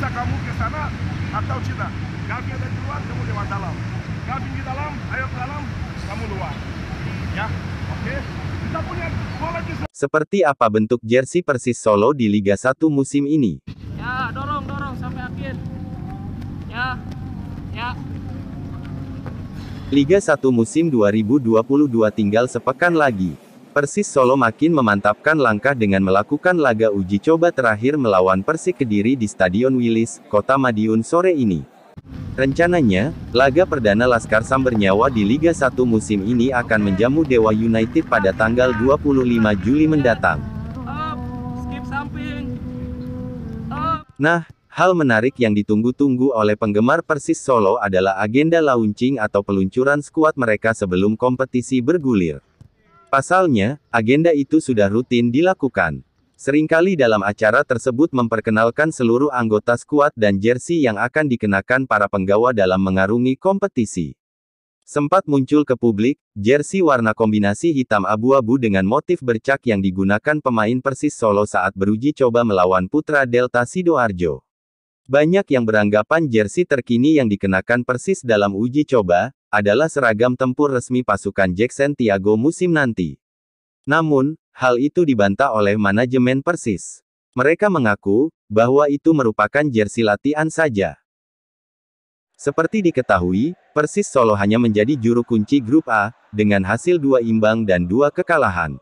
bisa kamu ke sana atau tidak. Kami ada di luar, kamu lewat dalam. Kami di dalam, ayo ke dalam, kamu luar. Ya, oke. Okay. Kita punya bola di Seperti apa bentuk jersey Persis Solo di Liga 1 musim ini? Ya, dorong, dorong sampai akhir. Ya, ya. Liga 1 musim 2022 tinggal sepekan lagi. Persis Solo makin memantapkan langkah dengan melakukan laga uji coba terakhir melawan Persik Kediri di Stadion Wilis, Kota Madiun sore ini. Rencananya, laga perdana Laskar Sambernyawa di Liga 1 musim ini akan menjamu Dewa United pada tanggal 25 Juli mendatang. Nah, Hal menarik yang ditunggu-tunggu oleh penggemar Persis Solo adalah agenda launching atau peluncuran skuad mereka sebelum kompetisi bergulir. Pasalnya, agenda itu sudah rutin dilakukan. Seringkali dalam acara tersebut memperkenalkan seluruh anggota skuad dan jersey yang akan dikenakan para penggawa dalam mengarungi kompetisi. Sempat muncul ke publik, jersey warna kombinasi hitam abu-abu dengan motif bercak yang digunakan pemain Persis Solo saat beruji coba melawan Putra Delta Sidoarjo. Banyak yang beranggapan jersey terkini yang dikenakan Persis dalam uji coba, adalah seragam tempur resmi pasukan Jackson Tiago musim nanti. Namun, hal itu dibantah oleh manajemen Persis. Mereka mengaku bahwa itu merupakan jersey latihan saja. Seperti diketahui, Persis Solo hanya menjadi juru kunci grup A, dengan hasil dua imbang dan dua kekalahan.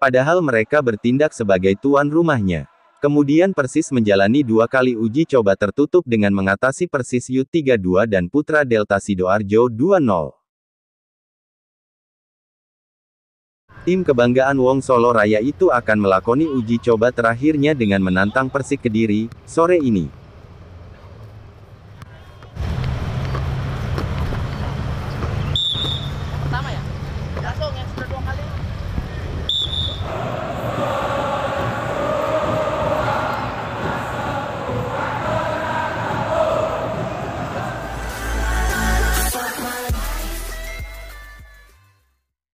Padahal mereka bertindak sebagai tuan rumahnya. Kemudian Persis menjalani dua kali uji coba tertutup dengan mengatasi Persis U32 dan Putra Delta Sidoarjo 2-0. Tim kebanggaan Wong Solo Raya itu akan melakoni uji coba terakhirnya dengan menantang Persik Kediri, sore ini.